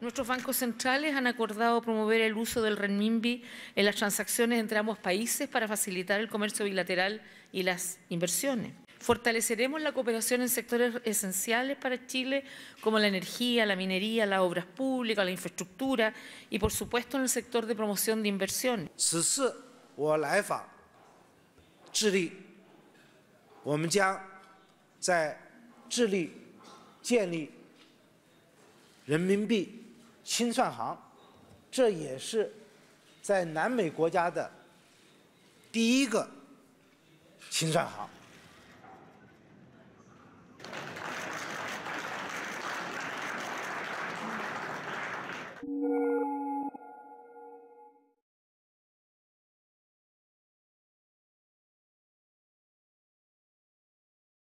Nuestros bancos centrales han acordado promover el uso del renminbi en las transacciones entre ambos países para facilitar el comercio bilateral y las inversiones. Fortaleceremos la cooperación en sectores esenciales para Chile, como la energía, la minería, las obras públicas, la infraestructura y, por supuesto, en el sector de promoción de inversiones. 智利，我们将在智利建立人民币清算行，这也是在南美国家的第一个清算行。